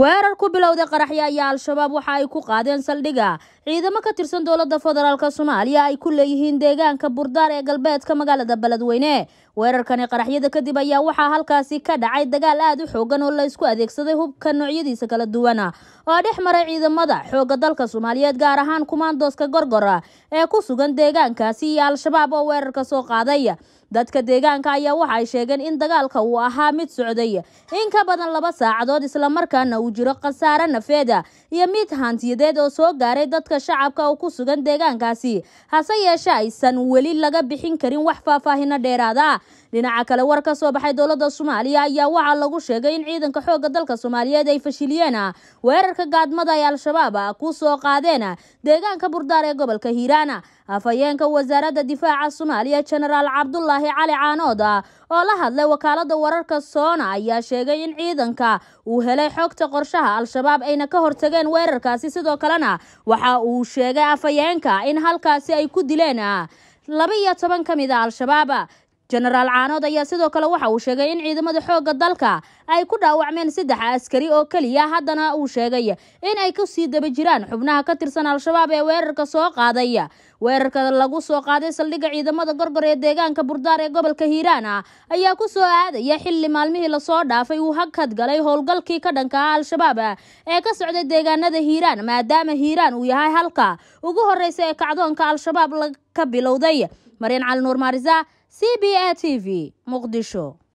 weerar ku bilowday qaraxyo ayaa al-shabaab waxa ay ku qaadeen saldhiga ciidamo ka tirsan dowladda federaalk soomaaliya ay ku leeyihiin deegaanka burdaar ee galbeedka magaalada beledweyne weerarkani qaraxyada kadib ayaa waxaa halkaasi ka dhacay dagaal aad u xoogan oo laysku adeegsaday hubka noocyadiisa kala duwan oo dhex maray ciidamada xoogga dalka soomaaliyeed gaar ahaan kumaandooska gorgora ee ku sugan deegaankaasi iyo al-shabaab oo weerarka soo qaaday dadka deegaanka ayaa waxa ay sheegeen in dagaalka uu ahaa mid socday in ka badan laba saacadood islamarkaana uu jiro khasaare nafeeda iyo mid hantiyadeed oo soo gaaray dadka shacabka oo ku sugan deegaankaasi hase yeeshe aysan weli laga bixin karin wax faahfaahina dheeraada dhinaca kale war ka soo baxay dowladda soomaaliya ayaa waxaa lagu sheegay in ciidanka xoogga dalka soomaaliyeed ay fashiliyeen ah, weerarka gaadmada ay al-shabaab ah, ku soo qaadeen ah, deegaanka burdaar ee gobolka hiiraan afhayeenka wasaaradda difaaca soomaaliya jenaraal cabdulaahi cali caanood oo la hadlay wakaalada wararka soona ayaa sheegay in ciidanka uu helay xogta qorshaha al-shabaab ayna ka hortageen weerarkaasi sidoo kalena waxa uu sheegay afhayeenka in halkaasi ay ku dileen laba iyo toban ka mid a al-shabaab jenaraal caanood ayaa sidoo kale waxa uu sheegay in ciidamada xoogga dalka ay ku dhaawacmeen saddex askari oo keliya haddana uu sheegay in ay sii daba jiraan xubnaha ka tirsan al-shabaab ee weerarka soo qaaday weerarka lagu soo qaaday saldhigga ciidamada gorgor ee deegaanka burdaar ee gobolka hiiraan ah ayaa ku soo aadaya xilli maalmihii lasoo dhaafay uu hakad galay howlgalkii ka dhanka ah al-shabaab ee ka socday deegaanada hiiraan maadaama hiiraan uu yahay halka ugu horreysa ee kacdoonka al-shabaab ka bilowday maryan cali nuur maarisa c b a t v muqdisho